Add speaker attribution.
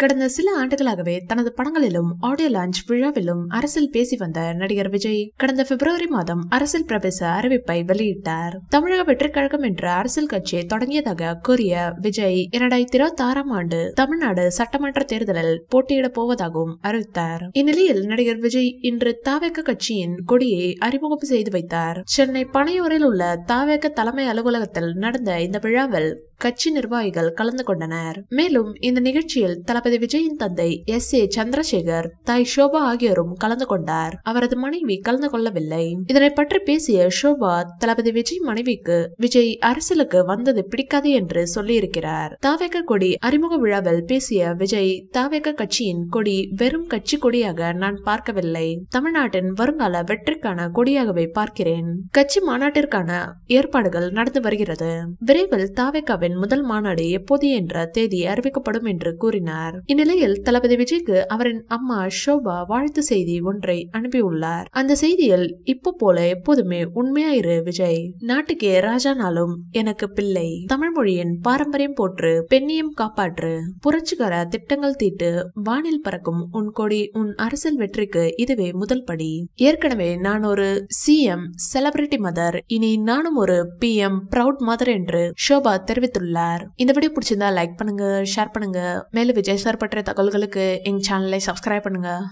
Speaker 1: கடந்த சில ஆண்டுகளாகவே தனது படங்களிலும்
Speaker 2: ஆடியோ லான்ச் விழாவிலும் அரசில் பேசி வந்த நடிகர் விஜய் கடந்த பிப்ரவரி மாதம் அரசியல் பிரவேச அறிவிப்பை வெளியிட்டார் தமிழக வெற்றி கழகம் என்ற அரசியல் கட்சி தொடங்கியதாக கூறிய விஜய் இரண்டாயிரத்தி இருபத்தி ஆறாம் ஆண்டு தமிழ்நாடு சட்டமன்ற தேர்தலில் போட்டியிடப் போவதாகவும் அறிவித்தார் இந்நிலையில் நடிகர் விஜய் இன்று தாவேக்க கட்சியின் கொடியை அறிமுகம் செய்து வைத்தார் சென்னை பனையூரில் உள்ள தாவேக்க தலைமை அலுவலகத்தில் நடந்த இந்த விழாவில் கட்சி நிர்வாகிகள் கலந்து கொண்டனர் மேலும் இந்த நிகழ்ச்சியில் தளபதி விஜயின் தந்தை எஸ் ஏ சந்திரசேகர் தாய் ஷோபா ஆகியோரும் கலந்து கொண்டார் அவரது மனைவி கலந்து கொள்ளவில்லை இதனை பற்றி பேசிய ஷோபா தளபதி விஜய் மனைவிக்கு விஜய் அரசியலுக்கு வந்தது பிடிக்காது என்று சொல்லியிருக்கிறார் தாவேக்க கொடி அறிமுக விழாவில் பேசிய விஜய் தாவேக்க கட்சியின் கொடி வெறும் கட்சி கொடியாக நான் பார்க்கவில்லை தமிழ்நாட்டின் வருங்கால வெற்றிக்கான கொடியாகவே பார்க்கிறேன் கட்சி மாநாட்டிற்கான ஏற்பாடுகள் நடந்து வருகிறது விரைவில் தாவேக்காவை இந்தியாவின் முதல் மாநாடு எப்போது என்ற தேதி அறிவிக்கப்படும் என்று கூறினார் இந்நிலையில் தளபதி விஜய்க்கு அவரின் அம்மா ஷோபா வாழ்த்து செய்தி ஒன்றை அனுப்பியுள்ளார் அந்த செய்தியில் இப்போ போல எப்போதுமே உண்மையாயிரு விஜய் நாட்டுக்கே ராஜானாலும் எனக்கு பிள்ளை தமிழ் மொழியின் பாரம்பரியம் போற்று பெண்ணியம் காப்பாற்று புரட்சிகர திட்டங்கள் தீட்டு வானில் பறக்கும் உன் கொடி உன் அரசியல் வெற்றிக்கு இதுவே முதல் படி ஏற்கனவே நான் ஒரு சி எம் செலிபிரிட்டி மதர் இனி நானும் ஒரு பி எம் ப்ரவுட் மதர் என்று ஷோபா தெரிவித்து கொடுத்துள்ளார் இந்த வீடியோ பிடிச்சிருந்தா லைக் பண்ணுங்க ஷேர் பண்ணுங்க மேலும் விஜய் சார் பற்றிய தகவல்களுக்கு எங்க சேனலை சப்ஸ்கிரைப்
Speaker 1: பண்ணுங்க